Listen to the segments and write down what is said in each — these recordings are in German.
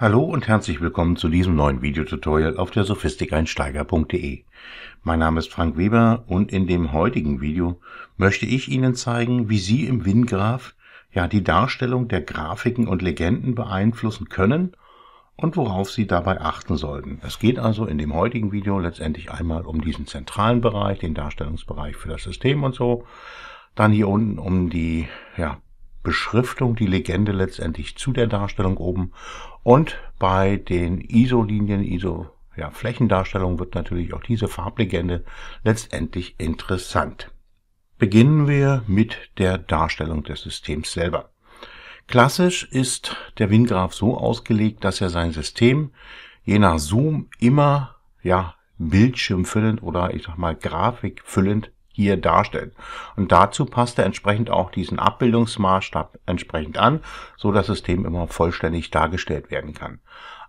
Hallo und herzlich willkommen zu diesem neuen Videotutorial auf der sophistikeinsteiger.de. Mein Name ist Frank Weber und in dem heutigen Video möchte ich Ihnen zeigen, wie Sie im WinGraph ja die Darstellung der Grafiken und Legenden beeinflussen können und worauf Sie dabei achten sollten. Es geht also in dem heutigen Video letztendlich einmal um diesen zentralen Bereich, den Darstellungsbereich für das System und so, dann hier unten um die ja, Beschriftung die Legende letztendlich zu der Darstellung oben. Und bei den ISO-Linien, ISO, ja, wird natürlich auch diese Farblegende letztendlich interessant. Beginnen wir mit der Darstellung des Systems selber. Klassisch ist der Windgraf so ausgelegt, dass er sein System je nach Zoom immer ja, bildschirmfüllend oder ich sag mal grafikfüllend hier darstellen. Und dazu passt er entsprechend auch diesen Abbildungsmaßstab entsprechend an, so das System immer vollständig dargestellt werden kann.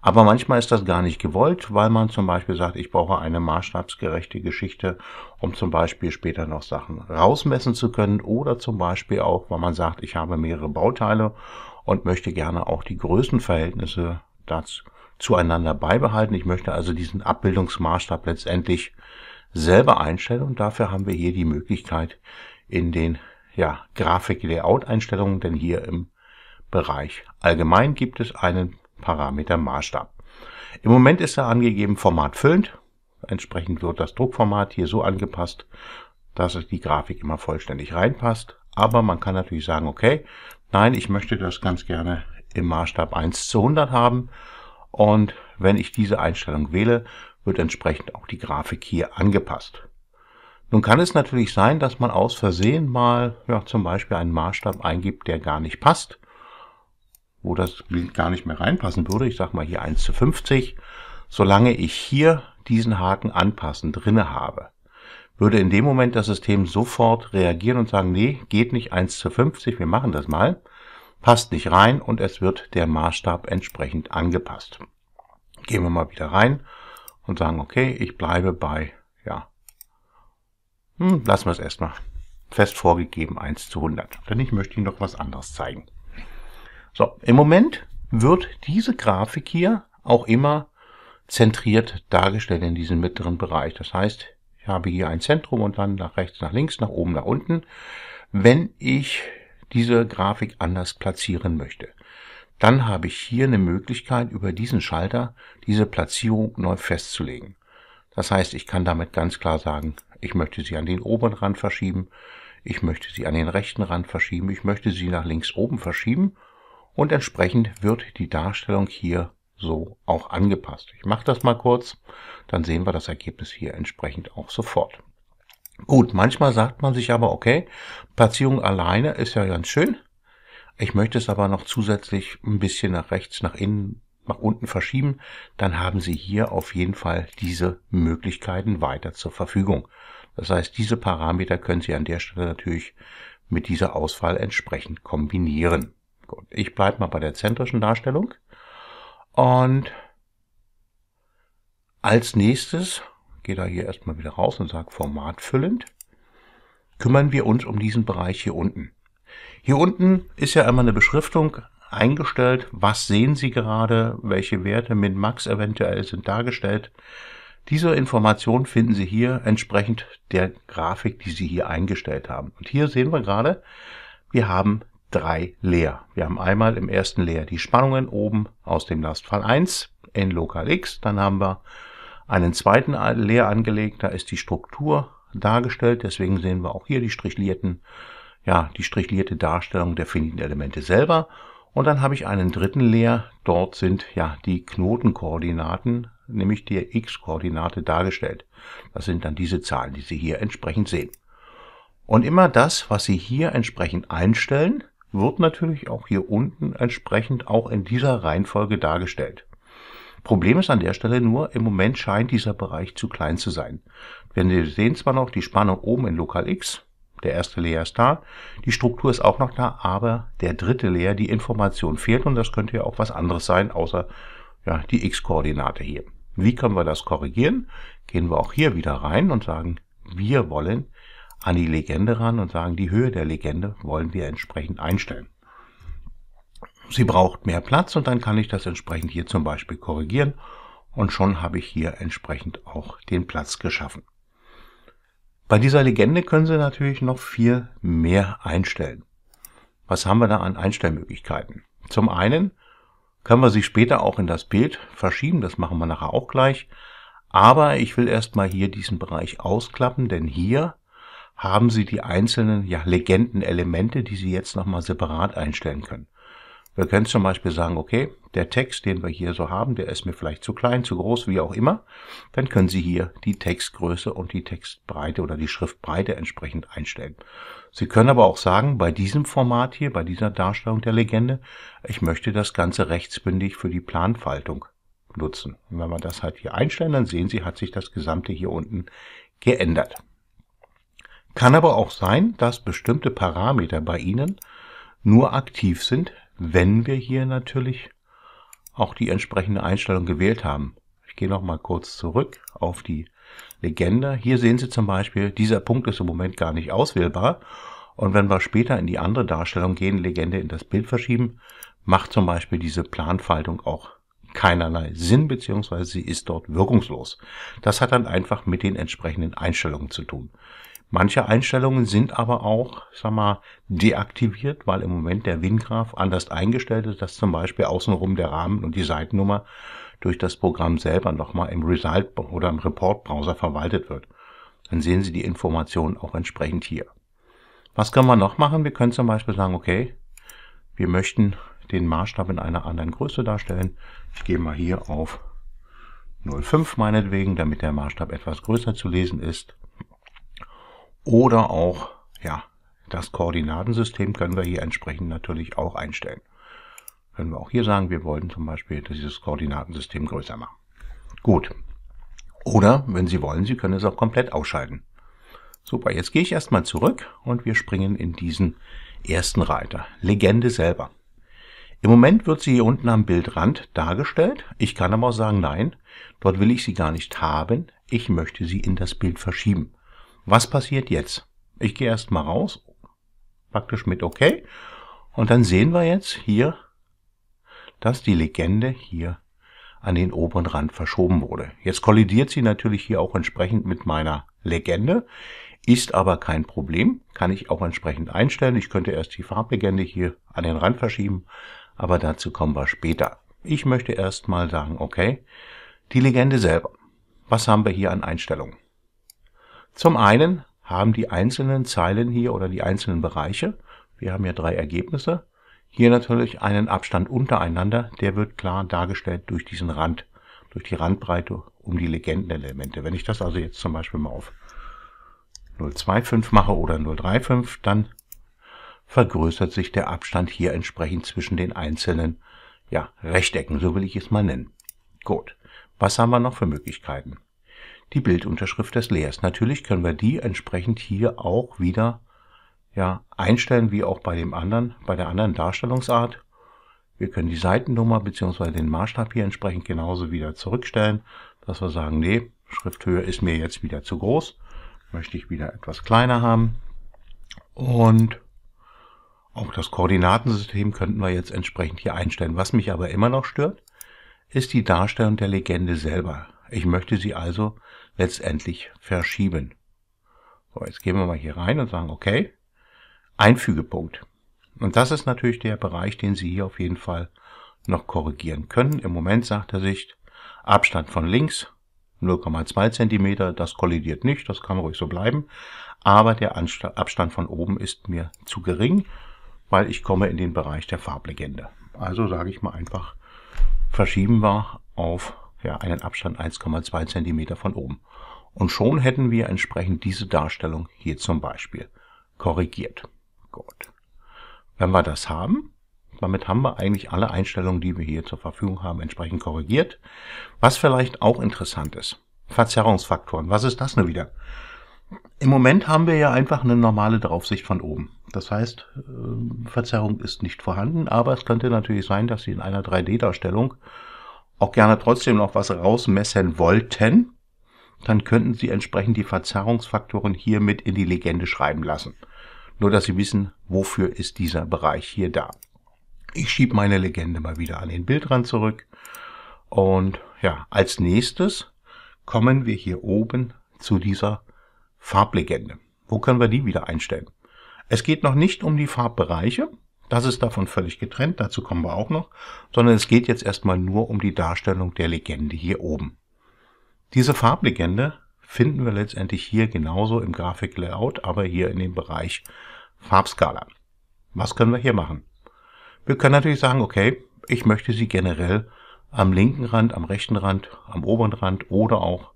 Aber manchmal ist das gar nicht gewollt, weil man zum Beispiel sagt, ich brauche eine maßstabsgerechte Geschichte, um zum Beispiel später noch Sachen rausmessen zu können oder zum Beispiel auch, weil man sagt, ich habe mehrere Bauteile und möchte gerne auch die Größenverhältnisse dazu zueinander beibehalten. Ich möchte also diesen Abbildungsmaßstab letztendlich selber einstellen und dafür haben wir hier die Möglichkeit in den ja, Grafik-Layout-Einstellungen, denn hier im Bereich allgemein gibt es einen Parameter Maßstab. Im Moment ist er angegeben Format füllend. Entsprechend wird das Druckformat hier so angepasst, dass es die Grafik immer vollständig reinpasst. Aber man kann natürlich sagen, okay, nein, ich möchte das ganz gerne im Maßstab 1 zu 100 haben. Und wenn ich diese Einstellung wähle, wird entsprechend auch die Grafik hier angepasst. Nun kann es natürlich sein, dass man aus Versehen mal ja, zum Beispiel einen Maßstab eingibt, der gar nicht passt, wo das Bild gar nicht mehr reinpassen würde. Ich sage mal hier 1 zu 50. Solange ich hier diesen Haken anpassen drinne habe, würde in dem Moment das System sofort reagieren und sagen, nee, geht nicht 1 zu 50, wir machen das mal, passt nicht rein und es wird der Maßstab entsprechend angepasst. Gehen wir mal wieder rein und sagen, okay, ich bleibe bei, ja, hm, lassen wir es erstmal fest vorgegeben, 1 zu 100. Denn ich möchte Ihnen noch was anderes zeigen. So, im Moment wird diese Grafik hier auch immer zentriert dargestellt in diesem mittleren Bereich. Das heißt, ich habe hier ein Zentrum und dann nach rechts, nach links, nach oben, nach unten. Wenn ich diese Grafik anders platzieren möchte, dann habe ich hier eine Möglichkeit, über diesen Schalter diese Platzierung neu festzulegen. Das heißt, ich kann damit ganz klar sagen, ich möchte sie an den oberen Rand verschieben, ich möchte sie an den rechten Rand verschieben, ich möchte sie nach links oben verschieben und entsprechend wird die Darstellung hier so auch angepasst. Ich mache das mal kurz, dann sehen wir das Ergebnis hier entsprechend auch sofort. Gut, manchmal sagt man sich aber, okay, Platzierung alleine ist ja ganz schön, ich möchte es aber noch zusätzlich ein bisschen nach rechts, nach innen, nach unten verschieben. Dann haben Sie hier auf jeden Fall diese Möglichkeiten weiter zur Verfügung. Das heißt, diese Parameter können Sie an der Stelle natürlich mit dieser Auswahl entsprechend kombinieren. Gut, ich bleibe mal bei der zentrischen Darstellung. Und als nächstes, gehe da hier erstmal wieder raus und sage Format füllend, kümmern wir uns um diesen Bereich hier unten. Hier unten ist ja einmal eine Beschriftung eingestellt. Was sehen Sie gerade? Welche Werte mit Max eventuell sind dargestellt? Diese Information finden Sie hier entsprechend der Grafik, die Sie hier eingestellt haben. Und hier sehen wir gerade, wir haben drei Leer. Wir haben einmal im ersten Leer die Spannungen oben aus dem Lastfall 1 in Lokal X. Dann haben wir einen zweiten Leer angelegt, da ist die Struktur dargestellt. Deswegen sehen wir auch hier die strichlierten ja, die strichlierte Darstellung der finiten Elemente selber. Und dann habe ich einen dritten Leer. Dort sind ja die Knotenkoordinaten, nämlich die x-Koordinate dargestellt. Das sind dann diese Zahlen, die Sie hier entsprechend sehen. Und immer das, was Sie hier entsprechend einstellen, wird natürlich auch hier unten entsprechend auch in dieser Reihenfolge dargestellt. Problem ist an der Stelle nur, im Moment scheint dieser Bereich zu klein zu sein. Denn Sie sehen zwar noch die Spannung oben in Lokal X, der erste Layer ist da, Die Struktur ist auch noch da, aber der dritte Layer, die Information fehlt und das könnte ja auch was anderes sein, außer ja, die x-Koordinate hier. Wie können wir das korrigieren? Gehen wir auch hier wieder rein und sagen, wir wollen an die Legende ran und sagen, die Höhe der Legende wollen wir entsprechend einstellen. Sie braucht mehr Platz und dann kann ich das entsprechend hier zum Beispiel korrigieren und schon habe ich hier entsprechend auch den Platz geschaffen. Bei dieser Legende können Sie natürlich noch viel mehr einstellen. Was haben wir da an Einstellmöglichkeiten? Zum einen können wir sie später auch in das Bild verschieben, das machen wir nachher auch gleich. Aber ich will erstmal hier diesen Bereich ausklappen, denn hier haben Sie die einzelnen ja, Legendenelemente, die Sie jetzt nochmal separat einstellen können. Wir können zum Beispiel sagen, okay, der Text, den wir hier so haben, der ist mir vielleicht zu klein, zu groß, wie auch immer. Dann können Sie hier die Textgröße und die Textbreite oder die Schriftbreite entsprechend einstellen. Sie können aber auch sagen, bei diesem Format hier, bei dieser Darstellung der Legende, ich möchte das Ganze rechtsbündig für die Planfaltung nutzen. Und wenn wir das halt hier einstellen, dann sehen Sie, hat sich das Gesamte hier unten geändert. Kann aber auch sein, dass bestimmte Parameter bei Ihnen nur aktiv sind, wenn wir hier natürlich auch die entsprechende Einstellung gewählt haben. Ich gehe nochmal kurz zurück auf die Legende. Hier sehen Sie zum Beispiel, dieser Punkt ist im Moment gar nicht auswählbar. Und wenn wir später in die andere Darstellung gehen, Legende in das Bild verschieben, macht zum Beispiel diese Planfaltung auch keinerlei Sinn, beziehungsweise sie ist dort wirkungslos. Das hat dann einfach mit den entsprechenden Einstellungen zu tun. Manche Einstellungen sind aber auch, sag mal, deaktiviert, weil im Moment der WinGraph anders eingestellt ist, dass zum Beispiel außenrum der Rahmen und die Seitennummer durch das Programm selber nochmal im Result oder im Report-Browser verwaltet wird. Dann sehen Sie die Informationen auch entsprechend hier. Was können wir noch machen? Wir können zum Beispiel sagen, okay, wir möchten den Maßstab in einer anderen Größe darstellen. Ich gehe mal hier auf 0,5 meinetwegen, damit der Maßstab etwas größer zu lesen ist oder auch ja, das Koordinatensystem können wir hier entsprechend natürlich auch einstellen. Können wir auch hier sagen, wir wollen zum Beispiel dieses Koordinatensystem größer machen. Gut. Oder, wenn Sie wollen, Sie können es auch komplett ausschalten. Super, jetzt gehe ich erstmal zurück und wir springen in diesen ersten Reiter. Legende selber. Im Moment wird sie hier unten am Bildrand dargestellt. Ich kann aber auch sagen, nein, dort will ich sie gar nicht haben. Ich möchte sie in das Bild verschieben. Was passiert jetzt? Ich gehe erstmal raus, praktisch mit OK. Und dann sehen wir jetzt hier, dass die Legende hier an den oberen Rand verschoben wurde. Jetzt kollidiert sie natürlich hier auch entsprechend mit meiner Legende, ist aber kein Problem, kann ich auch entsprechend einstellen. Ich könnte erst die Farblegende hier an den Rand verschieben, aber dazu kommen wir später. Ich möchte erstmal sagen, okay, die Legende selber. Was haben wir hier an Einstellungen? Zum einen haben die einzelnen Zeilen hier oder die einzelnen Bereiche, wir haben ja drei Ergebnisse, hier natürlich einen Abstand untereinander, der wird klar dargestellt durch diesen Rand, durch die Randbreite um die Legendenelemente. Wenn ich das also jetzt zum Beispiel mal auf 0,25 mache oder 0,35, dann vergrößert sich der Abstand hier entsprechend zwischen den einzelnen ja, Rechtecken, so will ich es mal nennen. Gut, was haben wir noch für Möglichkeiten? die Bildunterschrift des Lehrers. Natürlich können wir die entsprechend hier auch wieder ja, einstellen, wie auch bei dem anderen, bei der anderen Darstellungsart. Wir können die Seitennummer bzw. den Maßstab hier entsprechend genauso wieder zurückstellen, dass wir sagen, nee, Schrifthöhe ist mir jetzt wieder zu groß, möchte ich wieder etwas kleiner haben. Und auch das Koordinatensystem könnten wir jetzt entsprechend hier einstellen. Was mich aber immer noch stört, ist die Darstellung der Legende selber. Ich möchte sie also letztendlich verschieben. So, jetzt gehen wir mal hier rein und sagen, okay, Einfügepunkt. Und das ist natürlich der Bereich, den Sie hier auf jeden Fall noch korrigieren können. Im Moment sagt er sich, Abstand von links 0,2 Zentimeter. das kollidiert nicht, das kann ruhig so bleiben. Aber der Abstand von oben ist mir zu gering, weil ich komme in den Bereich der Farblegende. Also sage ich mal einfach, verschieben wir auf ja, einen Abstand 1,2 cm von oben. Und schon hätten wir entsprechend diese Darstellung hier zum Beispiel korrigiert. Gut. Wenn wir das haben, damit haben wir eigentlich alle Einstellungen, die wir hier zur Verfügung haben, entsprechend korrigiert. Was vielleicht auch interessant ist, Verzerrungsfaktoren. Was ist das nur wieder? Im Moment haben wir ja einfach eine normale Draufsicht von oben. Das heißt, äh, Verzerrung ist nicht vorhanden, aber es könnte natürlich sein, dass Sie in einer 3D-Darstellung auch gerne trotzdem noch was rausmessen wollten, dann könnten Sie entsprechend die Verzerrungsfaktoren hiermit in die Legende schreiben lassen. Nur, dass Sie wissen, wofür ist dieser Bereich hier da. Ich schiebe meine Legende mal wieder an den Bildrand zurück. Und ja, als nächstes kommen wir hier oben zu dieser Farblegende. Wo können wir die wieder einstellen? Es geht noch nicht um die Farbbereiche, das ist davon völlig getrennt, dazu kommen wir auch noch, sondern es geht jetzt erstmal nur um die Darstellung der Legende hier oben. Diese Farblegende finden wir letztendlich hier genauso im Grafiklayout, aber hier in dem Bereich Farbskala. Was können wir hier machen? Wir können natürlich sagen, okay, ich möchte sie generell am linken Rand, am rechten Rand, am oberen Rand oder auch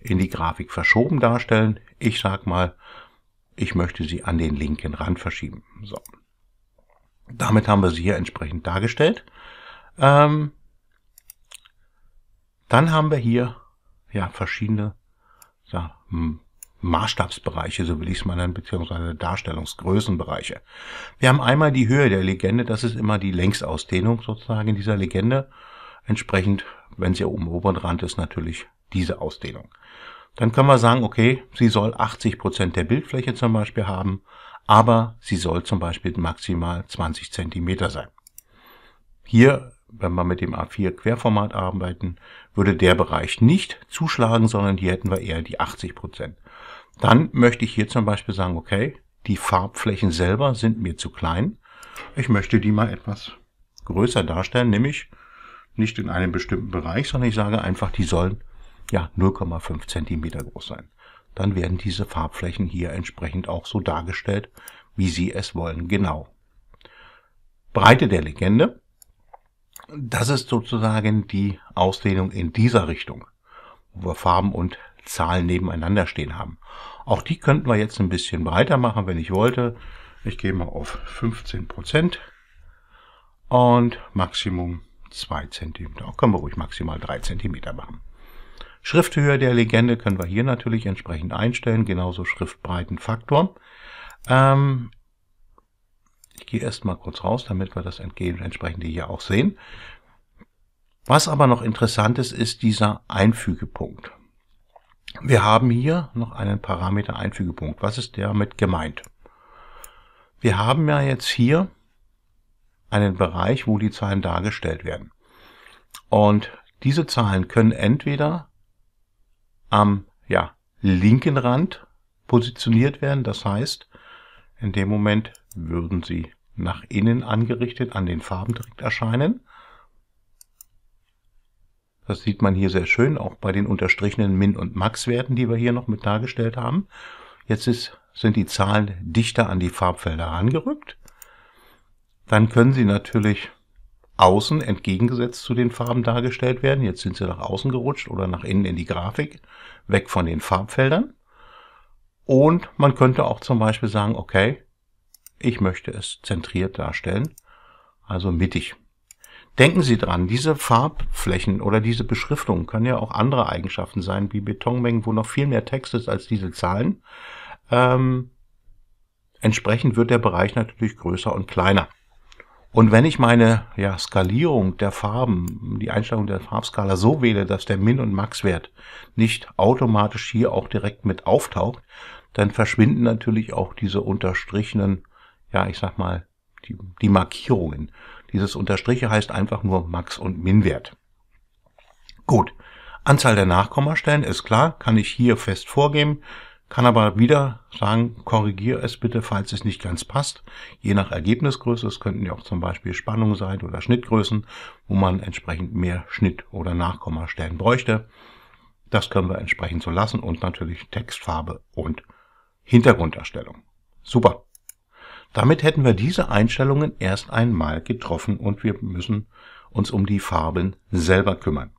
in die Grafik verschoben darstellen. Ich sag mal, ich möchte sie an den linken Rand verschieben. So, damit haben wir sie hier entsprechend dargestellt. Ähm, dann haben wir hier ja verschiedene ja, hm, Maßstabsbereiche, so will ich es mal nennen, beziehungsweise Darstellungsgrößenbereiche. Wir haben einmal die Höhe der Legende, das ist immer die Längsausdehnung sozusagen in dieser Legende. Entsprechend, wenn sie oben oberen Rand ist, natürlich diese Ausdehnung. Dann können wir sagen, okay, sie soll 80% Prozent der Bildfläche zum Beispiel haben, aber sie soll zum Beispiel maximal 20 Zentimeter sein. Hier, wenn wir mit dem A4 Querformat arbeiten, würde der Bereich nicht zuschlagen, sondern hier hätten wir eher die 80 Prozent. Dann möchte ich hier zum Beispiel sagen, okay, die Farbflächen selber sind mir zu klein. Ich möchte die mal etwas größer darstellen, nämlich nicht in einem bestimmten Bereich, sondern ich sage einfach, die sollen ja 0,5 Zentimeter groß sein dann werden diese Farbflächen hier entsprechend auch so dargestellt, wie Sie es wollen, genau. Breite der Legende. Das ist sozusagen die Ausdehnung in dieser Richtung, wo wir Farben und Zahlen nebeneinander stehen haben. Auch die könnten wir jetzt ein bisschen breiter machen, wenn ich wollte. Ich gehe mal auf 15 Prozent und Maximum 2 cm. Auch können wir ruhig maximal 3 cm machen. Schrifthöhe der Legende können wir hier natürlich entsprechend einstellen, genauso Schriftbreitenfaktor. Ähm, ich gehe erstmal kurz raus, damit wir das entsprechende hier auch sehen. Was aber noch interessant ist, ist dieser Einfügepunkt. Wir haben hier noch einen Parameter Einfügepunkt. Was ist damit gemeint? Wir haben ja jetzt hier einen Bereich, wo die Zahlen dargestellt werden. Und diese Zahlen können entweder am ja, linken Rand positioniert werden. Das heißt, in dem Moment würden sie nach innen angerichtet an den Farben direkt erscheinen. Das sieht man hier sehr schön, auch bei den unterstrichenen Min- und Max-Werten, die wir hier noch mit dargestellt haben. Jetzt ist, sind die Zahlen dichter an die Farbfelder herangerückt. Dann können Sie natürlich außen entgegengesetzt zu den Farben dargestellt werden. Jetzt sind sie nach außen gerutscht oder nach innen in die Grafik, weg von den Farbfeldern. Und man könnte auch zum Beispiel sagen, okay, ich möchte es zentriert darstellen, also mittig. Denken Sie dran, diese Farbflächen oder diese Beschriftungen können ja auch andere Eigenschaften sein, wie Betonmengen, wo noch viel mehr Text ist als diese Zahlen. Ähm, entsprechend wird der Bereich natürlich größer und kleiner. Und wenn ich meine ja, Skalierung der Farben, die Einstellung der Farbskala so wähle, dass der Min- und Max-Wert nicht automatisch hier auch direkt mit auftaucht, dann verschwinden natürlich auch diese unterstrichenen, ja, ich sag mal, die, die Markierungen. Dieses Unterstriche heißt einfach nur Max- und Min-Wert. Gut. Anzahl der Nachkommastellen ist klar, kann ich hier fest vorgeben kann aber wieder sagen, korrigiere es bitte, falls es nicht ganz passt. Je nach Ergebnisgröße, es könnten ja auch zum Beispiel Spannungen sein oder Schnittgrößen, wo man entsprechend mehr Schnitt- oder Nachkommastellen bräuchte. Das können wir entsprechend so lassen und natürlich Textfarbe und Hintergrunderstellung. Super. Damit hätten wir diese Einstellungen erst einmal getroffen und wir müssen uns um die Farben selber kümmern.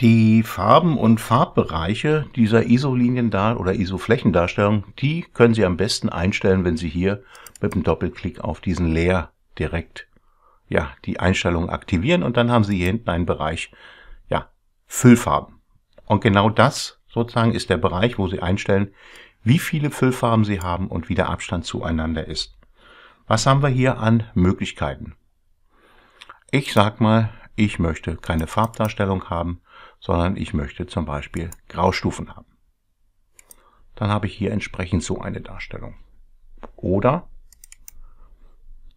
Die Farben und Farbbereiche dieser ISO-Linien oder ISO-Flächendarstellung, die können Sie am besten einstellen, wenn Sie hier mit dem Doppelklick auf diesen Leer direkt ja, die Einstellung aktivieren und dann haben Sie hier hinten einen Bereich ja, Füllfarben. Und genau das sozusagen ist der Bereich, wo Sie einstellen, wie viele Füllfarben Sie haben und wie der Abstand zueinander ist. Was haben wir hier an Möglichkeiten? Ich sag mal, ich möchte keine Farbdarstellung haben sondern ich möchte zum Beispiel Graustufen haben. Dann habe ich hier entsprechend so eine Darstellung. Oder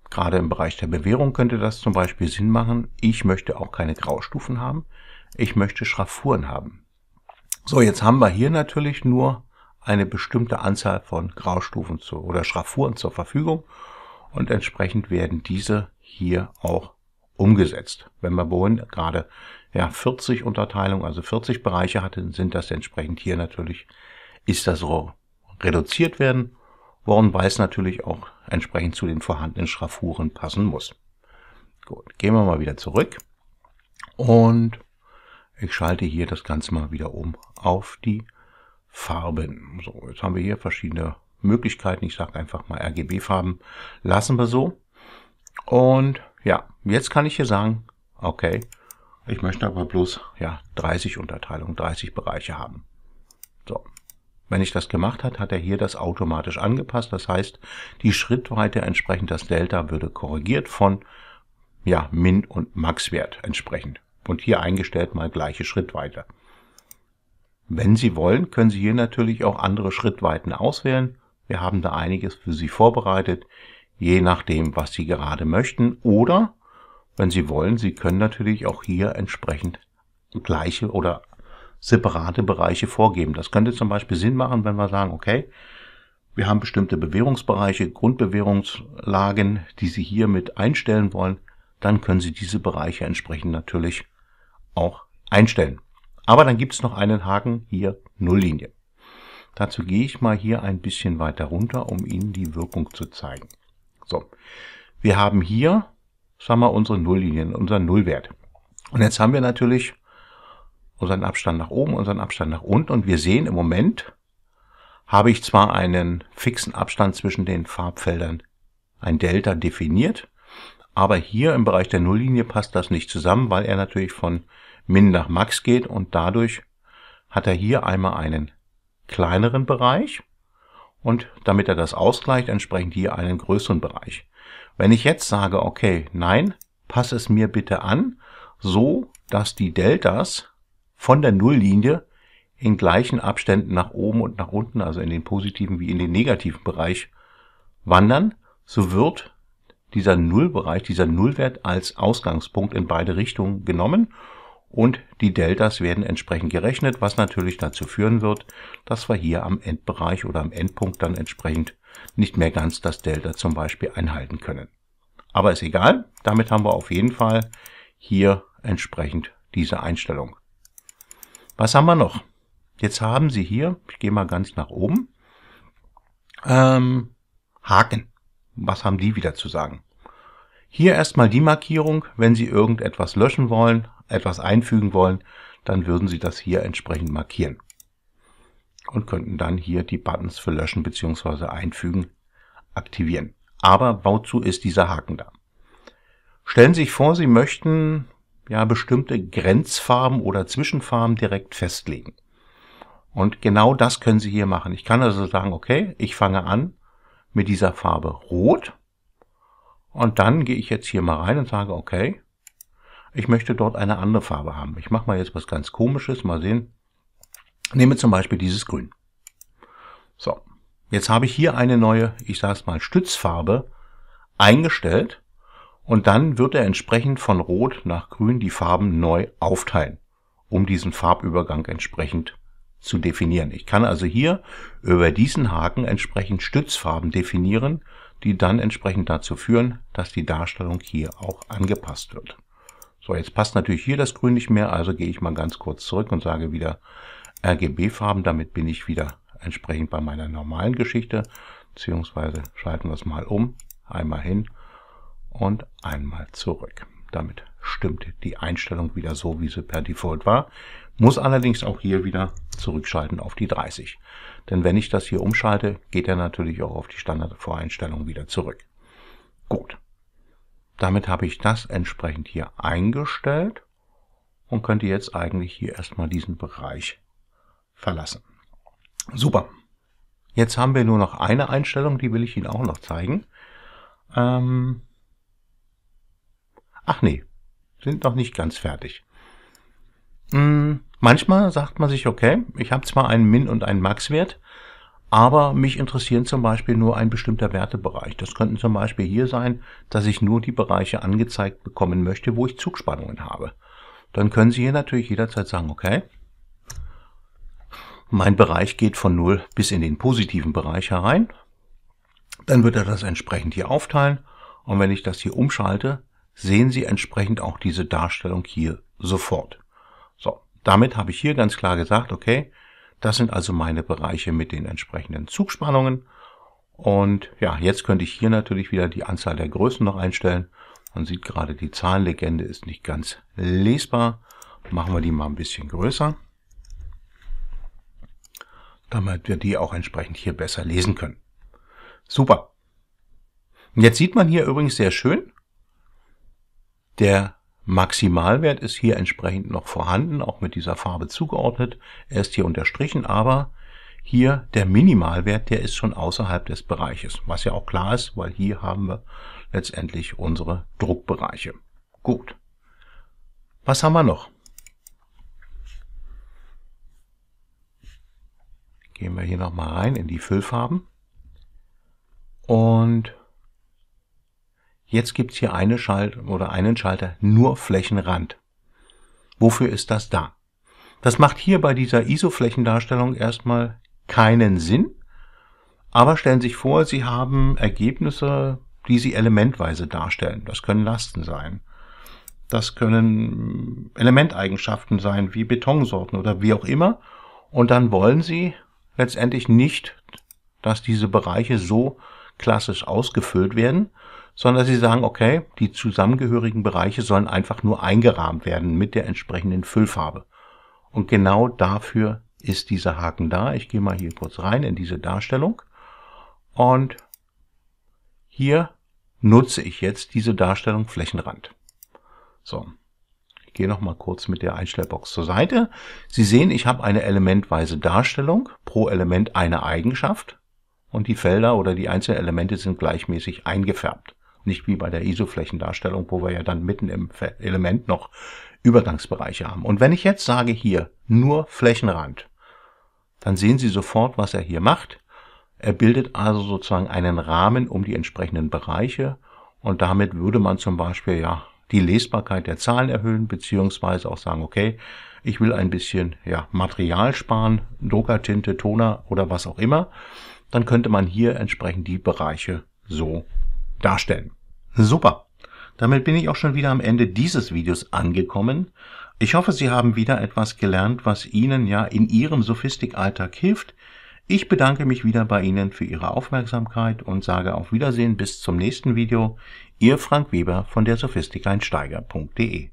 gerade im Bereich der Bewährung könnte das zum Beispiel Sinn machen. Ich möchte auch keine Graustufen haben. Ich möchte Schraffuren haben. So, jetzt haben wir hier natürlich nur eine bestimmte Anzahl von Graustufen zu, oder Schraffuren zur Verfügung und entsprechend werden diese hier auch umgesetzt. Wenn man Boeing gerade ja, 40 Unterteilungen, also 40 Bereiche hatte, sind das entsprechend hier natürlich, ist das so reduziert werden worden, weil es natürlich auch entsprechend zu den vorhandenen Schraffuren passen muss. Gut, gehen wir mal wieder zurück und ich schalte hier das Ganze mal wieder um auf die Farben. So, jetzt haben wir hier verschiedene Möglichkeiten. Ich sage einfach mal RGB-Farben lassen wir so. Und ja, jetzt kann ich hier sagen, okay, ich möchte aber bloß ja 30 Unterteilungen, 30 Bereiche haben. So, wenn ich das gemacht hat, hat er hier das automatisch angepasst. Das heißt, die Schrittweite entsprechend das Delta würde korrigiert von ja, Min- und Max-Wert entsprechend. Und hier eingestellt mal gleiche Schrittweite. Wenn Sie wollen, können Sie hier natürlich auch andere Schrittweiten auswählen. Wir haben da einiges für Sie vorbereitet je nachdem, was Sie gerade möchten. Oder, wenn Sie wollen, Sie können natürlich auch hier entsprechend gleiche oder separate Bereiche vorgeben. Das könnte zum Beispiel Sinn machen, wenn wir sagen, okay, wir haben bestimmte Bewährungsbereiche, Grundbewährungslagen, die Sie hier mit einstellen wollen, dann können Sie diese Bereiche entsprechend natürlich auch einstellen. Aber dann gibt es noch einen Haken hier Nulllinie. Dazu gehe ich mal hier ein bisschen weiter runter, um Ihnen die Wirkung zu zeigen. So. Wir haben hier, sagen wir, unsere Nulllinien, unseren Nullwert. Und jetzt haben wir natürlich unseren Abstand nach oben, unseren Abstand nach unten. Und wir sehen im Moment, habe ich zwar einen fixen Abstand zwischen den Farbfeldern, ein Delta definiert, aber hier im Bereich der Nulllinie passt das nicht zusammen, weil er natürlich von Min nach Max geht und dadurch hat er hier einmal einen kleineren Bereich und damit er das ausgleicht, entsprechend hier einen größeren Bereich. Wenn ich jetzt sage, okay, nein, passe es mir bitte an, so dass die Deltas von der Nulllinie in gleichen Abständen nach oben und nach unten, also in den positiven wie in den negativen Bereich wandern, so wird dieser Nullbereich, dieser Nullwert als Ausgangspunkt in beide Richtungen genommen und die Deltas werden entsprechend gerechnet, was natürlich dazu führen wird, dass wir hier am Endbereich oder am Endpunkt dann entsprechend nicht mehr ganz das Delta zum Beispiel einhalten können. Aber ist egal, damit haben wir auf jeden Fall hier entsprechend diese Einstellung. Was haben wir noch? Jetzt haben Sie hier, ich gehe mal ganz nach oben, ähm, Haken. Was haben die wieder zu sagen? Hier erstmal die Markierung, wenn Sie irgendetwas löschen wollen, etwas einfügen wollen, dann würden Sie das hier entsprechend markieren und könnten dann hier die Buttons für Löschen bzw. Einfügen aktivieren. Aber wozu ist dieser Haken da? Stellen Sie sich vor, Sie möchten ja bestimmte Grenzfarben oder Zwischenfarben direkt festlegen. Und genau das können Sie hier machen. Ich kann also sagen, okay, ich fange an mit dieser Farbe Rot und dann gehe ich jetzt hier mal rein und sage, okay, ich möchte dort eine andere Farbe haben. Ich mache mal jetzt was ganz komisches, mal sehen. Nehme zum Beispiel dieses Grün. So, jetzt habe ich hier eine neue, ich sage es mal, Stützfarbe eingestellt und dann wird er entsprechend von Rot nach Grün die Farben neu aufteilen, um diesen Farbübergang entsprechend zu definieren. Ich kann also hier über diesen Haken entsprechend Stützfarben definieren, die dann entsprechend dazu führen, dass die Darstellung hier auch angepasst wird. So, jetzt passt natürlich hier das Grün nicht mehr, also gehe ich mal ganz kurz zurück und sage wieder RGB-Farben. Damit bin ich wieder entsprechend bei meiner normalen Geschichte, beziehungsweise schalten wir es mal um, einmal hin und einmal zurück. Damit stimmt die Einstellung wieder so, wie sie per Default war. Muss allerdings auch hier wieder zurückschalten auf die 30. Denn wenn ich das hier umschalte, geht er natürlich auch auf die Standardvoreinstellung wieder zurück. Gut. Damit habe ich das entsprechend hier eingestellt und könnte jetzt eigentlich hier erstmal diesen Bereich verlassen. Super. Jetzt haben wir nur noch eine Einstellung, die will ich Ihnen auch noch zeigen. Ähm Ach nee, sind noch nicht ganz fertig. Hm, manchmal sagt man sich, okay, ich habe zwar einen Min- und einen Max-Wert, aber mich interessieren zum Beispiel nur ein bestimmter Wertebereich. Das könnten zum Beispiel hier sein, dass ich nur die Bereiche angezeigt bekommen möchte, wo ich Zugspannungen habe. Dann können Sie hier natürlich jederzeit sagen, okay, mein Bereich geht von 0 bis in den positiven Bereich herein. Dann wird er das entsprechend hier aufteilen. Und wenn ich das hier umschalte, sehen Sie entsprechend auch diese Darstellung hier sofort. So, damit habe ich hier ganz klar gesagt, okay, das sind also meine Bereiche mit den entsprechenden Zugspannungen. Und ja, jetzt könnte ich hier natürlich wieder die Anzahl der Größen noch einstellen. Man sieht gerade, die Zahlenlegende ist nicht ganz lesbar. Machen wir die mal ein bisschen größer, damit wir die auch entsprechend hier besser lesen können. Super. Und jetzt sieht man hier übrigens sehr schön, der Maximalwert ist hier entsprechend noch vorhanden, auch mit dieser Farbe zugeordnet. Er ist hier unterstrichen, aber hier der Minimalwert, der ist schon außerhalb des Bereiches, was ja auch klar ist, weil hier haben wir letztendlich unsere Druckbereiche. Gut. Was haben wir noch? Gehen wir hier nochmal rein in die Füllfarben und Jetzt gibt's hier eine Schalt oder einen Schalter nur Flächenrand. Wofür ist das da? Das macht hier bei dieser ISO-Flächendarstellung erstmal keinen Sinn, aber stellen Sie sich vor, Sie haben Ergebnisse, die Sie elementweise darstellen. Das können Lasten sein. Das können Elementeigenschaften sein, wie Betonsorten oder wie auch immer. Und dann wollen Sie letztendlich nicht, dass diese Bereiche so klassisch ausgefüllt werden, sondern dass sie sagen, okay, die zusammengehörigen Bereiche sollen einfach nur eingerahmt werden mit der entsprechenden Füllfarbe. Und genau dafür ist dieser Haken da. Ich gehe mal hier kurz rein in diese Darstellung und hier nutze ich jetzt diese Darstellung Flächenrand. So, ich gehe noch mal kurz mit der Einstellbox zur Seite. Sie sehen, ich habe eine elementweise Darstellung, pro Element eine Eigenschaft und die Felder oder die einzelnen Elemente sind gleichmäßig eingefärbt. Nicht wie bei der ISO-Flächendarstellung, wo wir ja dann mitten im Element noch Übergangsbereiche haben. Und wenn ich jetzt sage hier nur Flächenrand, dann sehen Sie sofort, was er hier macht. Er bildet also sozusagen einen Rahmen um die entsprechenden Bereiche und damit würde man zum Beispiel ja die Lesbarkeit der Zahlen erhöhen, beziehungsweise auch sagen, okay, ich will ein bisschen ja, Material sparen, Druckertinte, Toner oder was auch immer, dann könnte man hier entsprechend die Bereiche so darstellen. Super. Damit bin ich auch schon wieder am Ende dieses Videos angekommen. Ich hoffe, Sie haben wieder etwas gelernt, was Ihnen ja in Ihrem Sophistik-Alltag hilft. Ich bedanke mich wieder bei Ihnen für Ihre Aufmerksamkeit und sage auf Wiedersehen bis zum nächsten Video. Ihr Frank Weber von der sophistikleinsteiger.de